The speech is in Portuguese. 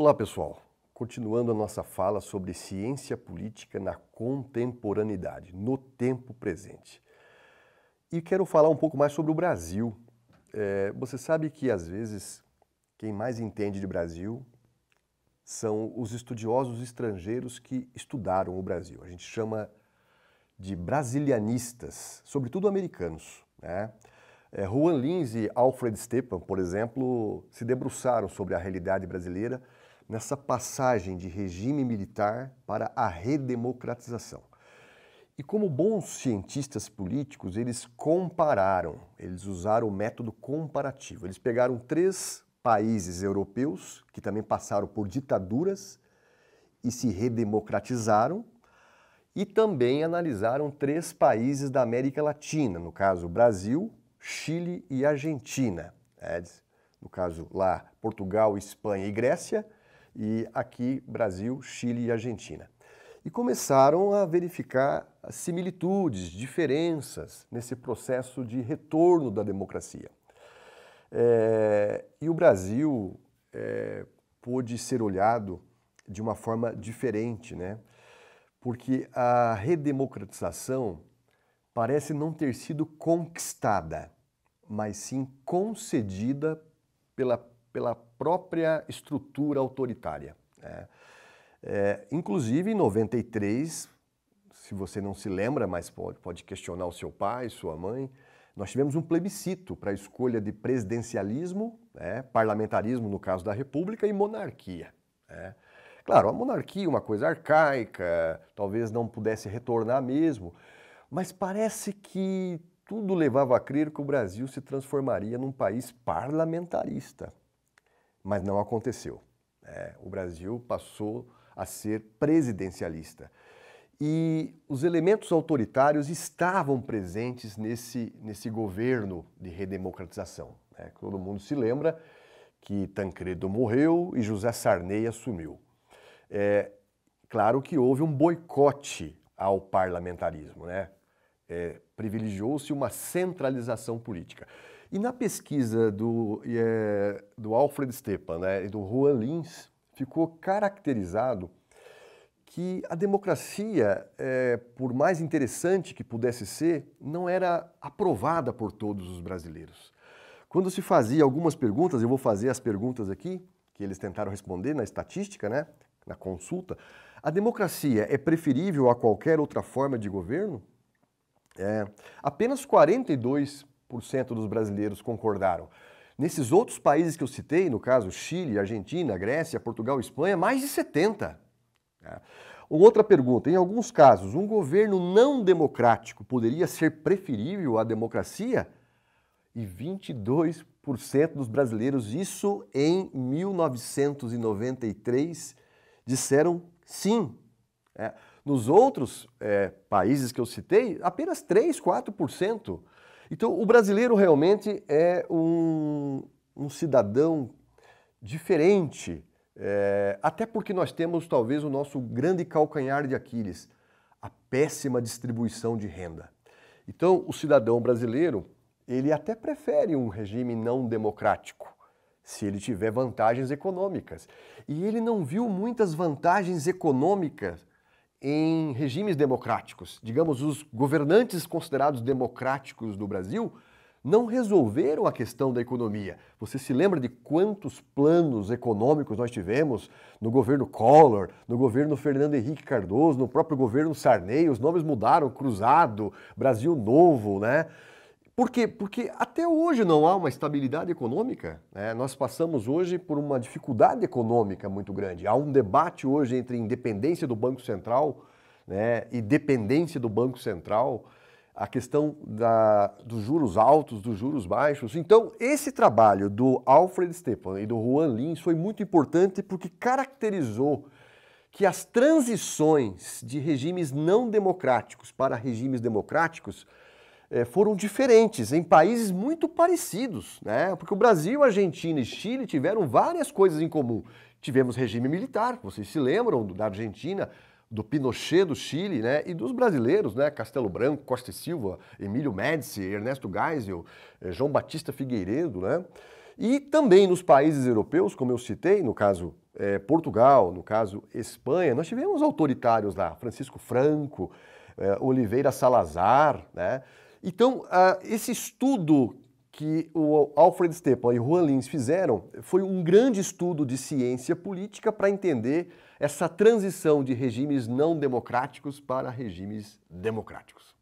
Olá, pessoal. Continuando a nossa fala sobre ciência política na contemporaneidade, no tempo presente. E quero falar um pouco mais sobre o Brasil. É, você sabe que, às vezes, quem mais entende de Brasil são os estudiosos estrangeiros que estudaram o Brasil. A gente chama de brasilianistas, sobretudo americanos. Né? É, Juan Lins e Alfred Stepan, por exemplo, se debruçaram sobre a realidade brasileira nessa passagem de regime militar para a redemocratização. E como bons cientistas políticos, eles compararam, eles usaram o método comparativo. Eles pegaram três países europeus que também passaram por ditaduras e se redemocratizaram, e também analisaram três países da América Latina, no caso Brasil, Chile e Argentina. É, no caso lá, Portugal, Espanha e Grécia, e aqui Brasil, Chile e Argentina. E começaram a verificar similitudes, diferenças nesse processo de retorno da democracia. É, e o Brasil é, pôde ser olhado de uma forma diferente, né? porque a redemocratização parece não ter sido conquistada, mas sim concedida pela pela própria estrutura autoritária. Né? É, inclusive, em 93, se você não se lembra, mas pode, pode questionar o seu pai, sua mãe, nós tivemos um plebiscito para a escolha de presidencialismo, né, parlamentarismo, no caso da República, e monarquia. Né? Claro, a monarquia é uma coisa arcaica, talvez não pudesse retornar mesmo, mas parece que tudo levava a crer que o Brasil se transformaria num país parlamentarista mas não aconteceu. É, o Brasil passou a ser presidencialista. E os elementos autoritários estavam presentes nesse, nesse governo de redemocratização. Né? Todo mundo se lembra que Tancredo morreu e José Sarney assumiu. É, claro que houve um boicote ao parlamentarismo, né? É, privilegiou-se uma centralização política. E na pesquisa do, é, do Alfred Stepan né, e do Juan Lins, ficou caracterizado que a democracia, é, por mais interessante que pudesse ser, não era aprovada por todos os brasileiros. Quando se fazia algumas perguntas, eu vou fazer as perguntas aqui, que eles tentaram responder na estatística, né, na consulta, a democracia é preferível a qualquer outra forma de governo? É, apenas 42 cento dos brasileiros concordaram. Nesses outros países que eu citei, no caso Chile, Argentina, Grécia, Portugal, Espanha, mais de 70. Né? Outra pergunta: em alguns casos, um governo não democrático poderia ser preferível à democracia? E 22% dos brasileiros, isso em 1993, disseram sim. É. Nos outros é, países que eu citei, apenas 3, 4%. Então, o brasileiro realmente é um, um cidadão diferente, é, até porque nós temos talvez o nosso grande calcanhar de Aquiles, a péssima distribuição de renda. Então, o cidadão brasileiro, ele até prefere um regime não democrático, se ele tiver vantagens econômicas. E ele não viu muitas vantagens econômicas em regimes democráticos, digamos, os governantes considerados democráticos do Brasil não resolveram a questão da economia. Você se lembra de quantos planos econômicos nós tivemos no governo Collor, no governo Fernando Henrique Cardoso, no próprio governo Sarney? Os nomes mudaram, Cruzado, Brasil Novo, né? Por quê? Porque até hoje não há uma estabilidade econômica. Né? Nós passamos hoje por uma dificuldade econômica muito grande. Há um debate hoje entre independência do Banco Central né, e dependência do Banco Central, a questão da, dos juros altos, dos juros baixos. Então, esse trabalho do Alfred Stepan e do Juan Lins foi muito importante porque caracterizou que as transições de regimes não democráticos para regimes democráticos eh, foram diferentes em países muito parecidos, né? Porque o Brasil, Argentina e Chile tiveram várias coisas em comum. Tivemos regime militar, vocês se lembram da Argentina, do Pinochet do Chile, né? E dos brasileiros, né? Castelo Branco, Costa e Silva, Emílio Médici, Ernesto Geisel, eh, João Batista Figueiredo, né? E também nos países europeus, como eu citei, no caso é, Portugal, no caso Espanha, nós tivemos autoritários lá, Francisco Franco, é, Oliveira Salazar, né? Então, uh, esse estudo que o Alfred Stepel e o Juan Lins fizeram foi um grande estudo de ciência política para entender essa transição de regimes não democráticos para regimes democráticos.